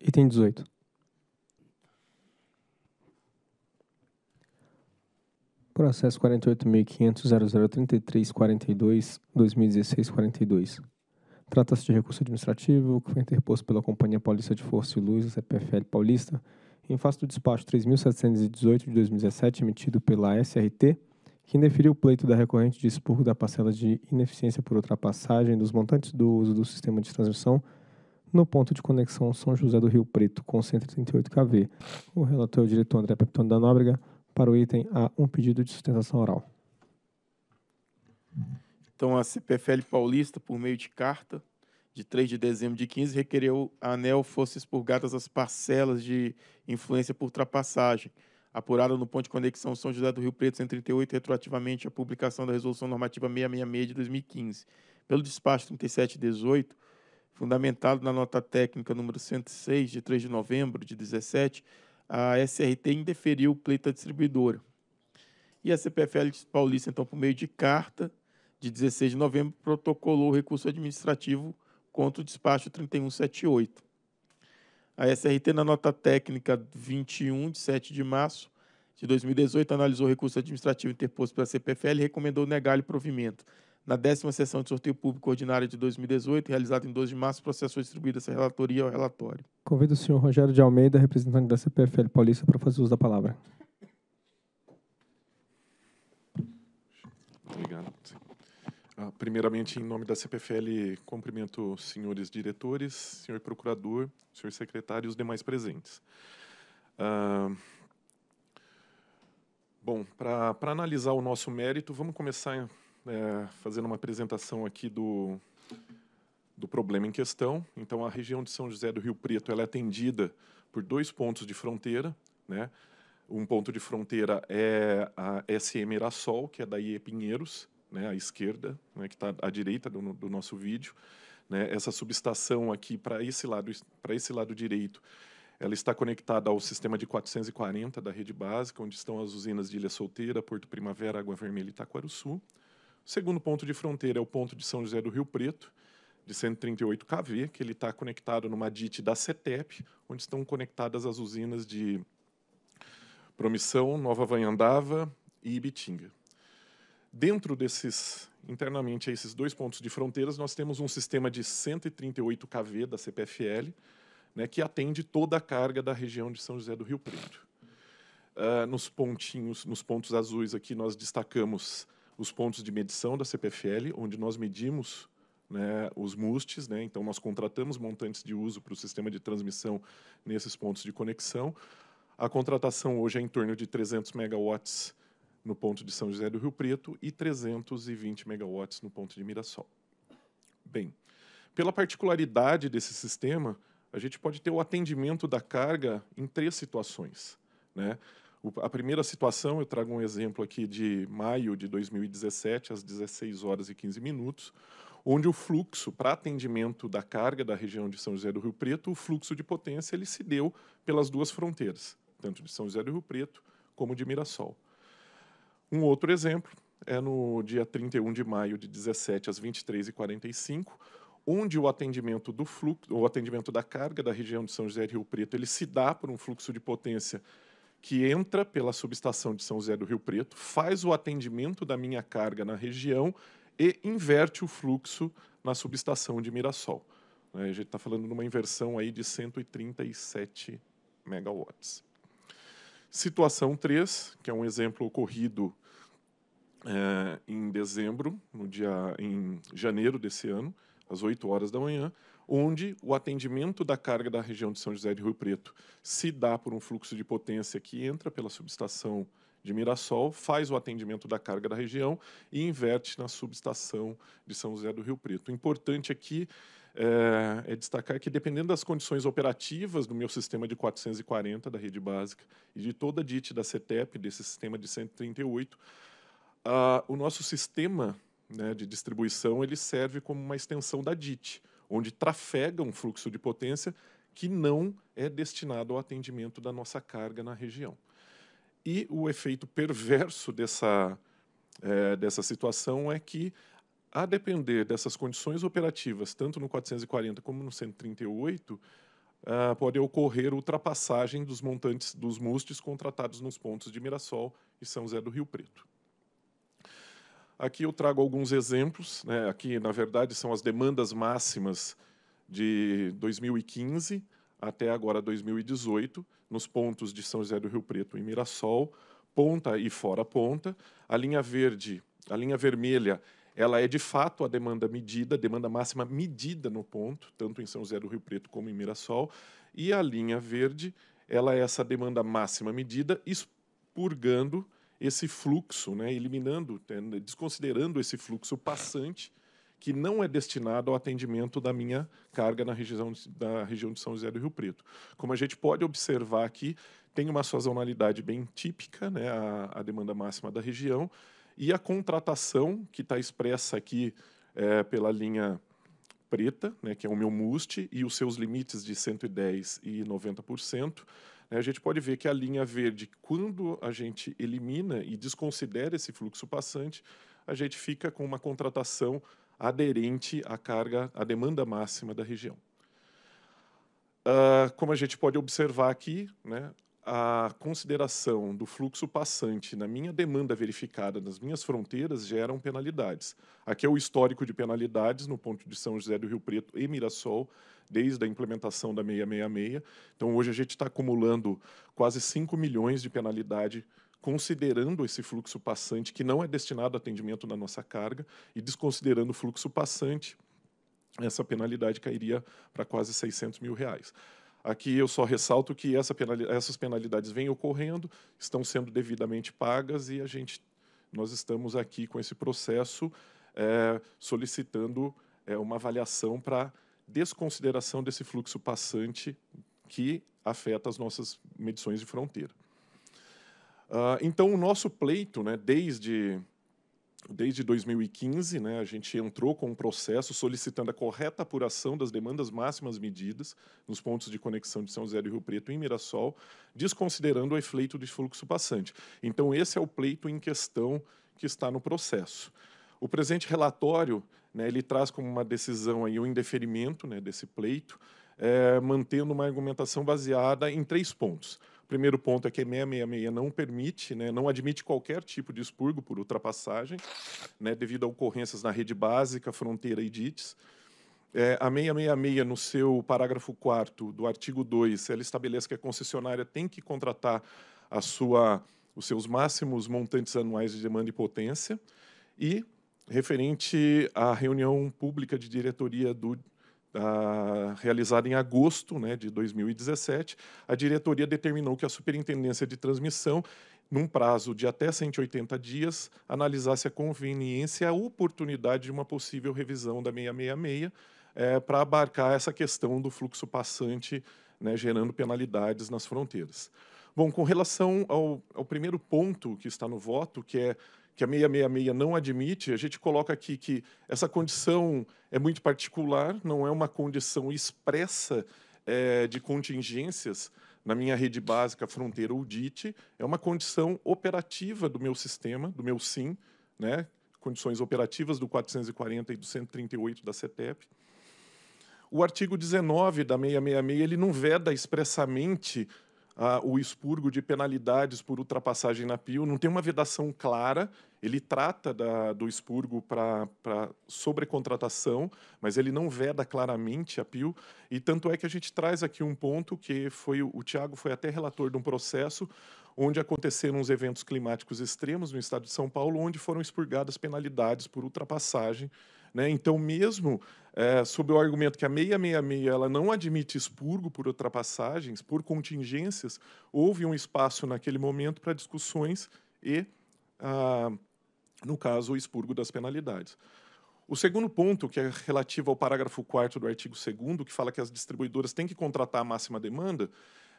e tem 18. Processo 48.500.0033.42.2016.42. Trata-se de recurso administrativo que foi interposto pela Companhia Paulista de Força e Luz, CPFL Paulista, em face do despacho 3.718 de 2017 emitido pela SRT, que indeferiu o pleito da recorrente de expurgo da parcela de ineficiência por ultrapassagem dos montantes do uso do sistema de transmissão no ponto de conexão São José do Rio Preto, com 138 kV. O relator é o diretor André Peptoni da Nóbrega. Para o item A, um pedido de sustentação oral. Então, a CPFL Paulista, por meio de carta de 3 de dezembro de 15, requereu a ANEL fosse expurgadas as parcelas de influência por ultrapassagem, apurada no ponto de conexão São José do Rio Preto 138, retroativamente à publicação da Resolução Normativa 666 de 2015. Pelo despacho 3718, fundamentado na nota técnica número 106, de 3 de novembro de 17, a SRT indeferiu o pleito à distribuidora. E a CPFL Paulista, então, por meio de carta de 16 de novembro, protocolou o recurso administrativo contra o despacho 3178. A SRT, na nota técnica 21, de 7 de março de 2018, analisou o recurso administrativo interposto pela CPFL e recomendou negar-lhe provimento. Na décima sessão de sorteio público ordinário de 2018, realizada em 12 de março, o processo foi distribuído essa relatoria ao relatório. Convido o senhor Rogério de Almeida, representante da CPFL Paulista, para fazer uso da palavra. Obrigado. Ah, primeiramente, em nome da CPFL, cumprimento os senhores diretores, senhor procurador, senhor secretário e os demais presentes. Ah, bom, para analisar o nosso mérito, vamos começar é, fazendo uma apresentação aqui do, do problema em questão. Então, a região de São José do Rio Preto ela é atendida por dois pontos de fronteira. Né? Um ponto de fronteira é a SM Irassol, que é da IE Pinheiros, né, à esquerda, né, que está à direita do, do nosso vídeo. Né? Essa subestação aqui para esse lado, para esse lado direito, ela está conectada ao sistema de 440 da rede básica, onde estão as usinas de Ilha Solteira, Porto Primavera, Água Vermelha e Itacoaruçu. Sul. O segundo ponto de fronteira é o ponto de São José do Rio Preto, de 138 kV, que ele está conectado numa DIT da CETEP, onde estão conectadas as usinas de Promissão, Nova Vanhandava e Ibitinga. Dentro desses, internamente a esses dois pontos de fronteiras, nós temos um sistema de 138 kV da CPFL, né, que atende toda a carga da região de São José do Rio Preto. Uh, nos pontinhos, nos pontos azuis aqui, nós destacamos os pontos de medição da CPFL, onde nós medimos né, os MUSTs, né, então nós contratamos montantes de uso para o sistema de transmissão nesses pontos de conexão. A contratação hoje é em torno de 300 megawatts no ponto de São José do Rio Preto e 320 megawatts no ponto de Mirassol. Bem, pela particularidade desse sistema, a gente pode ter o atendimento da carga em três situações. Né? a primeira situação, eu trago um exemplo aqui de maio de 2017, às 16 horas e 15 minutos, onde o fluxo para atendimento da carga da região de São José do Rio Preto, o fluxo de potência ele se deu pelas duas fronteiras, tanto de São José do Rio Preto como de Mirassol. Um outro exemplo é no dia 31 de maio de 17 às 23h45, onde o atendimento do fluxo, o atendimento da carga da região de São José do Rio Preto, ele se dá por um fluxo de potência que entra pela subestação de São José do Rio Preto, faz o atendimento da minha carga na região e inverte o fluxo na subestação de Mirassol. É, a gente está falando de uma inversão aí de 137 megawatts. Situação 3, que é um exemplo ocorrido é, em dezembro, no dia, em janeiro desse ano, às 8 horas da manhã, onde o atendimento da carga da região de São José de Rio Preto se dá por um fluxo de potência que entra pela subestação de Mirassol, faz o atendimento da carga da região e inverte na subestação de São José do Rio Preto. O importante aqui é, é, destacar que, dependendo das condições operativas do meu sistema de 440 da rede básica e de toda a DIT da CETEP, desse sistema de 138, uh, ah, o nosso sistema né, de distribuição ele serve como uma extensão da DIT, onde trafega um fluxo de potência que não é destinado ao atendimento da nossa carga na região. E o efeito perverso dessa, é, dessa situação é que, a depender dessas condições operativas, tanto no 440 como no 138, uh, ah, pode ocorrer ultrapassagem dos montantes dos mustes contratados nos pontos de Mirassol e São José do Rio Preto. Aqui eu trago alguns exemplos. Né? Aqui, na verdade, são as demandas máximas de 2015 até agora 2018, nos pontos de São José do Rio Preto e Mirassol, ponta e fora ponta. A linha verde, a linha vermelha, ela é de fato a demanda medida, a demanda máxima medida no ponto, tanto em São José do Rio Preto como em Mirassol. E a linha verde, ela é essa demanda máxima medida, expurgando esse fluxo, né, eliminando, é, desconsiderando esse fluxo passante que não é destinado ao atendimento da minha carga na região, da região de São José do Rio Preto. Como a gente pode observar aqui, tem uma sazonalidade bem típica, né, a, a demanda máxima da região, e a contratação, que está expressa aqui é, pela linha preta, né, que é o meu MUST, e os seus limites de 110% e 90%, né, a gente pode ver que a linha verde, quando a gente elimina e desconsidera esse fluxo passante, a gente fica com uma contratação aderente à carga, à demanda máxima da região. Uh, como a gente pode observar aqui, né, a consideração do fluxo passante na minha demanda verificada nas minhas fronteiras geram penalidades. Aqui é o histórico de penalidades no ponto de São José do Rio Preto e Mirassol desde a implementação da 666. Então, hoje a gente está acumulando quase 5 milhões de penalidade considerando esse fluxo passante que não é destinado a atendimento na nossa carga e desconsiderando o fluxo passante, essa penalidade cairia para quase 600 mil reais. Aqui eu só ressalto que essa penalidade, essas penalidades vêm ocorrendo, estão sendo devidamente pagas e a gente, nós estamos aqui com esse processo é, solicitando é, uma avaliação para desconsideração desse fluxo passante que afeta as nossas medições de fronteira. Uh, então, o nosso pleito, né, desde, desde 2015, né, a gente entrou com um processo solicitando a correta apuração das demandas máximas medidas nos pontos de conexão de São José do Rio Preto e Mirassol, desconsiderando o efeito de fluxo passante. Então, esse é o pleito em questão que está no processo. O presente relatório né, ele traz como uma decisão aí o um indeferimento né, desse pleito, é, mantendo uma argumentação baseada em três pontos. O primeiro ponto é que a 666 não permite, né, não admite qualquer tipo de expurgo por ultrapassagem, né, devido a ocorrências na rede básica, fronteira e DITES. É, a 666, no seu parágrafo 4 do artigo 2, ela estabelece que a concessionária tem que contratar a sua, os seus máximos montantes anuais de demanda e potência. E referente à reunião pública de diretoria do, realizada em agosto né, de 2017, a diretoria determinou que a Superintendência de Transmissão, num prazo de até 180 dias, analisasse a conveniência e a oportunidade de uma possível revisão da 666 é, eh, para abarcar essa questão do fluxo passante, né, gerando penalidades nas fronteiras. Bom, com relação ao, ao primeiro ponto que está no voto, que é que a 666 não admite, a gente coloca aqui que essa condição é muito particular, não é uma condição expressa é, de contingências na minha rede básica, fronteira ou DIT, é uma condição operativa do meu sistema, do meu SIM, né? condições operativas do 440 e do 138 da CETEP. O artigo 19 da 666 ele não veda expressamente ah, o expurgo de penalidades por ultrapassagem na PIL. não tem uma vedação clara. Ele trata da, do expurgo para sobrecontratação, mas ele não veda claramente a PIL. E tanto é que a gente traz aqui um ponto que foi o Tiago foi até relator de um processo onde aconteceram uns eventos climáticos extremos no estado de São Paulo, onde foram expurgadas penalidades por ultrapassagem né? Então, mesmo é, sob o argumento que a 666 ela não admite expurgo por ultrapassagens, por contingências, houve um espaço naquele momento para discussões e, ah, no caso, o expurgo das penalidades. O segundo ponto, que é relativo ao parágrafo 4 do artigo 2 que fala que as distribuidoras têm que contratar a máxima demanda,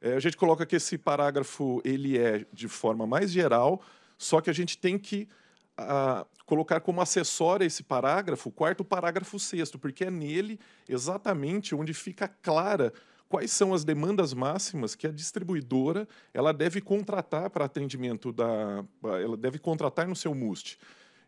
é, a gente coloca que esse parágrafo ele é de forma mais geral, só que a gente tem que a colocar como acessório esse parágrafo, o quarto parágrafo sexto, porque é nele exatamente onde fica clara quais são as demandas máximas que a distribuidora ela deve contratar para atendimento da ela deve contratar no seu MUST.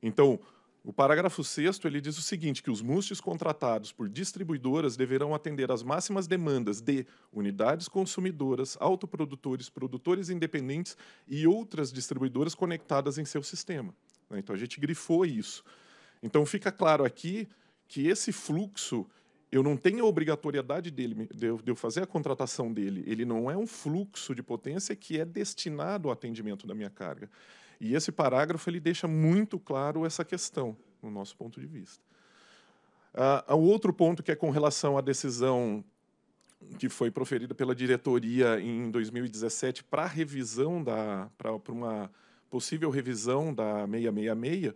Então, o parágrafo sexto ele diz o seguinte, que os MUSTs contratados por distribuidoras deverão atender às máximas demandas de unidades consumidoras, autoprodutores, produtores independentes e outras distribuidoras conectadas em seu sistema. Né? Então a gente grifou isso. Então fica claro aqui que esse fluxo eu não tenho a obrigatoriedade dele de eu fazer a contratação dele. Ele não é um fluxo de potência que é destinado ao atendimento da minha carga. E esse parágrafo ele deixa muito claro essa questão, no nosso ponto de vista. Uh, ah, o outro ponto que é com relação à decisão que foi proferida pela diretoria em 2017 para revisão da para uma possível revisão da 666,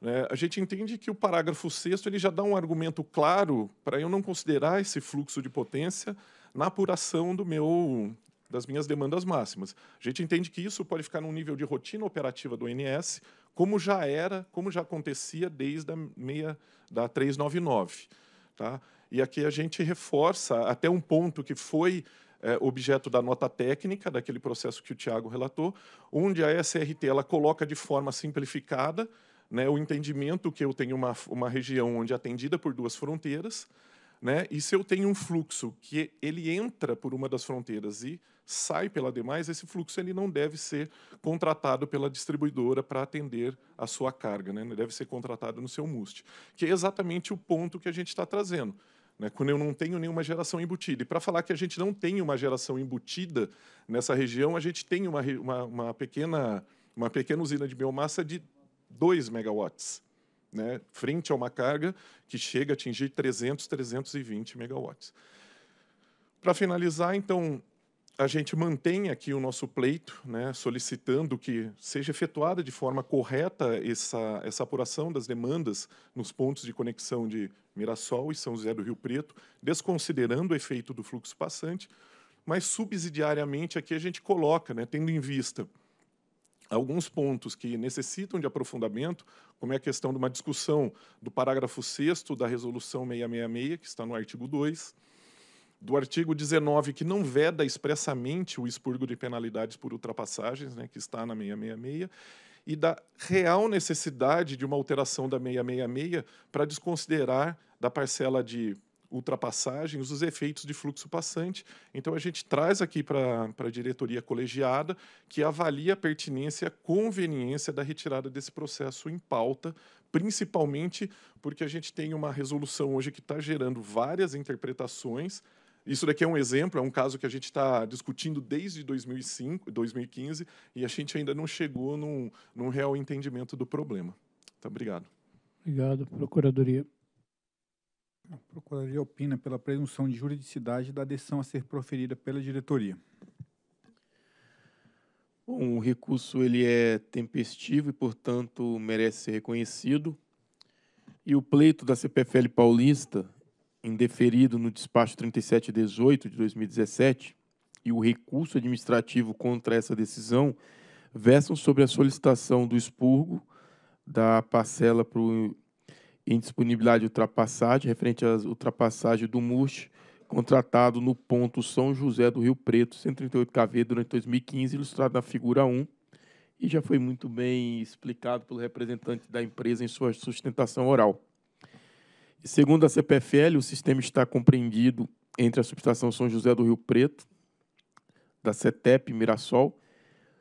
né, a gente entende que o parágrafo 6 já dá um argumento claro para eu não considerar esse fluxo de potência na apuração do meu das minhas demandas máximas. A gente entende que isso pode ficar num nível de rotina operativa do NS, como já era, como já acontecia desde a meia da 399, tá? E aqui a gente reforça até um ponto que foi é, objeto da nota técnica, daquele processo que o Tiago relatou, onde a SRT ela coloca de forma simplificada né, o entendimento que eu tenho uma, uma região onde é atendida por duas fronteiras, né, e se eu tenho um fluxo que ele entra por uma das fronteiras e sai pela demais, esse fluxo ele não deve ser contratado pela distribuidora para atender a sua carga, né? deve ser contratado no seu MUST, que é exatamente o ponto que a gente está trazendo né, quando eu não tenho nenhuma geração embutida. E para falar que a gente não tem uma geração embutida nessa região, a gente tem uma, uma, uma pequena, uma pequena usina de biomassa de 2 megawatts, né, frente a uma carga que chega a atingir 300, 320 megawatts. Para finalizar, então, a gente mantém aqui o nosso pleito, né, solicitando que seja efetuada de forma correta essa, essa apuração das demandas nos pontos de conexão de Mirassol e São José do Rio Preto, desconsiderando o efeito do fluxo passante, mas subsidiariamente aqui a gente coloca, né, tendo em vista alguns pontos que necessitam de aprofundamento, como é a questão de uma discussão do parágrafo 6 da resolução 666, que está no artigo 2, do artigo 19, que não veda expressamente o expurgo de penalidades por ultrapassagens, né, que está na 666, e da real necessidade de uma alteração da 666 para desconsiderar da parcela de ultrapassagens os efeitos de fluxo passante. Então, a gente traz aqui para a diretoria colegiada que avalia a pertinência e a conveniência da retirada desse processo em pauta, principalmente porque a gente tem uma resolução hoje que está gerando várias interpretações isso daqui é um exemplo, é um caso que a gente está discutindo desde 2005, 2015 e a gente ainda não chegou num, num real entendimento do problema. Então, obrigado. Obrigado, Procuradoria. A Procuradoria opina pela presunção de juridicidade da adesão a ser proferida pela diretoria. Bom, o recurso ele é tempestivo e, portanto, merece ser reconhecido. E o pleito da CPFL paulista indeferido no despacho 3718 de 2017 e o recurso administrativo contra essa decisão versam sobre a solicitação do expurgo da parcela para indisponibilidade ultrapassada ultrapassagem, referente à ultrapassagem do MUST contratado no ponto São José do Rio Preto, 138 KV, durante 2015, ilustrado na figura 1, e já foi muito bem explicado pelo representante da empresa em sua sustentação oral. Segundo a CPFL, o sistema está compreendido entre a subestação São José do Rio Preto, da CETEP Mirassol,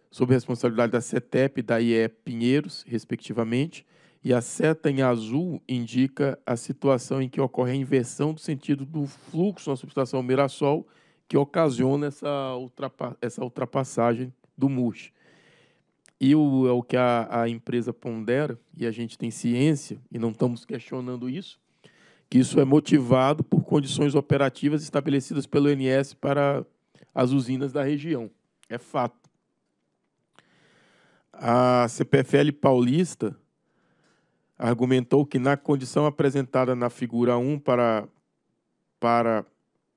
sob responsabilidade da CETEP e da IE Pinheiros, respectivamente, e a seta em azul indica a situação em que ocorre a inversão do sentido do fluxo na subestação Mirassol, que ocasiona essa, ultrapa essa ultrapassagem do MUS. E o, é o que a, a empresa pondera, e a gente tem ciência, e não estamos questionando isso, que isso é motivado por condições operativas estabelecidas pelo INS para as usinas da região. É fato. A CPFL paulista argumentou que na condição apresentada na figura 1 para, para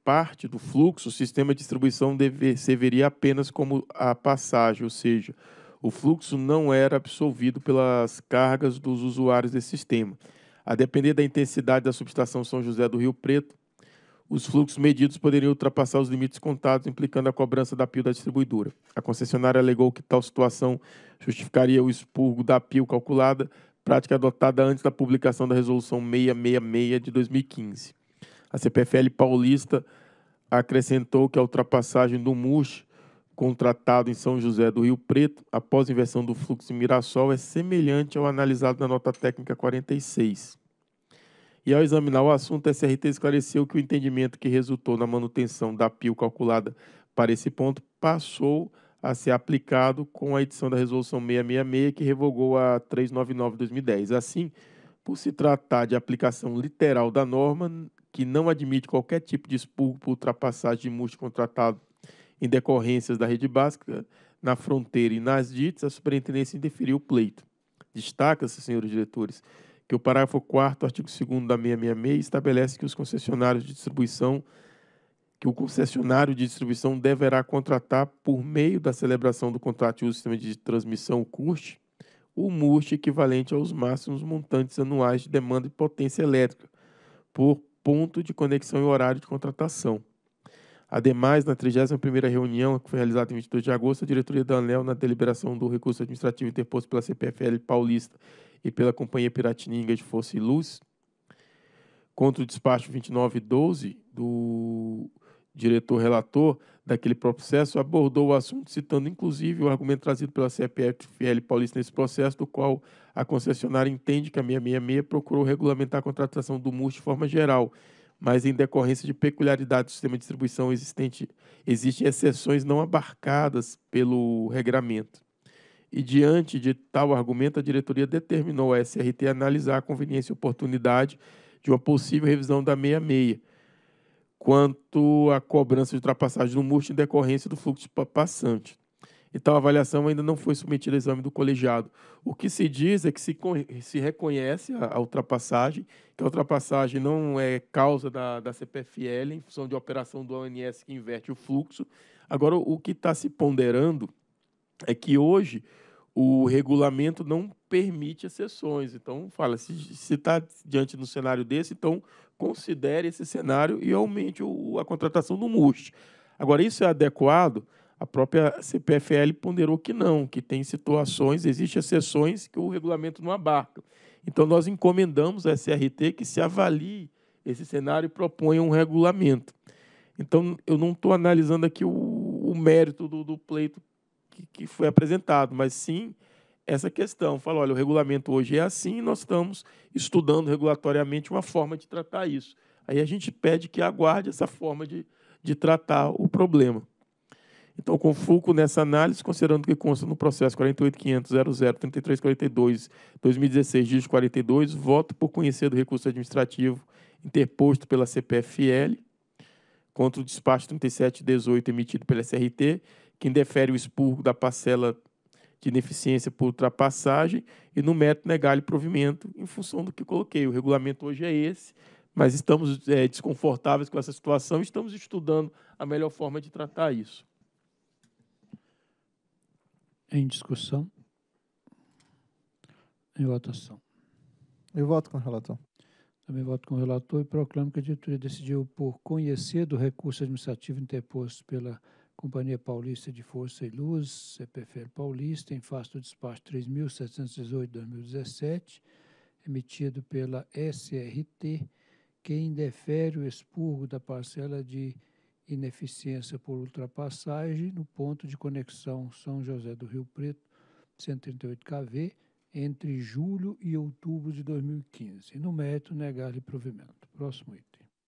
parte do fluxo, o sistema de distribuição deve, serviria apenas como a passagem, ou seja, o fluxo não era absorvido pelas cargas dos usuários desse sistema. A depender da intensidade da subestação São José do Rio Preto, os fluxos medidos poderiam ultrapassar os limites contados, implicando a cobrança da PIL da distribuidora. A concessionária alegou que tal situação justificaria o expurgo da PIL calculada, prática adotada antes da publicação da Resolução 666 de 2015. A CPFL paulista acrescentou que a ultrapassagem do MUSH contratado em São José do Rio Preto após inversão do fluxo em Mirassol é semelhante ao analisado na nota técnica 46. E ao examinar o assunto, a SRT esclareceu que o entendimento que resultou na manutenção da PIL calculada para esse ponto passou a ser aplicado com a edição da Resolução 666, que revogou a 399-2010. Assim, por se tratar de aplicação literal da norma, que não admite qualquer tipo de expurgo por ultrapassagem de multa contratado em decorrências da rede básica, na fronteira e nas ditas, a superintendência indeferiu o pleito. Destaca-se, senhores diretores, que o parágrafo 4 artigo 2 da 666 estabelece que os concessionários de distribuição que o concessionário de distribuição deverá contratar por meio da celebração do contrato de uso do sistema de transmissão o CURT, o MURT equivalente aos máximos montantes anuais de demanda de potência elétrica por ponto de conexão e horário de contratação. Ademais, na 31ª reunião, que foi realizada em 22 de agosto, a diretoria da ANEL, na deliberação do recurso administrativo interposto pela CPFL Paulista e pela Companhia Piratininga de Força e Luz, contra o despacho 2912 do diretor relator daquele processo, abordou o assunto, citando inclusive o argumento trazido pela CPFL Paulista nesse processo, do qual a concessionária entende que a 666 procurou regulamentar a contratação do MUS de forma geral, mas em decorrência de peculiaridades do sistema de distribuição existente, existem exceções não abarcadas pelo regramento. E diante de tal argumento, a diretoria determinou a SRT analisar a conveniência e oportunidade de uma possível revisão da 66, quanto à cobrança de ultrapassagem no MURT em decorrência do fluxo passante. Então a avaliação ainda não foi submetida ao exame do colegiado. O que se diz é que se, se reconhece a, a, ultrapassagem, que a ultrapassagem não é causa da, da CPFL, em função de operação do ONS que inverte o fluxo. Agora, o, o que está se ponderando é que hoje o regulamento não permite exceções. Então, fala, se está diante de um cenário desse, então considere esse cenário e aumente o, a contratação do MUST. Agora, isso é adequado a própria CPFL ponderou que não, que tem situações, existem exceções que o regulamento não abarca. Então, nós encomendamos à SRT que se avalie esse cenário e proponha um regulamento. Então, eu não estou analisando aqui o, o mérito do, do pleito que, que, foi apresentado, mas sim essa questão. Falo, olha, o regulamento hoje é assim, nós estamos estudando regulatoriamente uma forma de tratar isso. Aí a gente pede que aguarde essa forma de, de tratar o problema. Então, com foco nessa análise, considerando que consta no processo 48.500.00.3342.2016, dígito 42, voto por conhecer do recurso administrativo interposto pela CPFL contra o despacho 3718 emitido pela SRT, que indefere o expurgo da parcela de ineficiência por ultrapassagem e no método negar-lhe provimento em função do que coloquei. O regulamento hoje é esse, mas estamos é, desconfortáveis com essa situação e estamos estudando a melhor forma de tratar isso. Em discussão? Em votação. Eu voto com o relator. Também voto com o relator e proclamo que a diretoria decidiu por conhecer do recurso administrativo interposto pela Companhia Paulista de Força e Luz, CPFL Paulista, em face do despacho 3.718-2017, emitido pela SRT, que indefere o expurgo da parcela de R$ ineficiência por ultrapassagem no ponto de conexão São José do Rio Preto, 138 kV, entre julho e outubro de 2015. No mérito, negar-lhe provimento. Próximo item.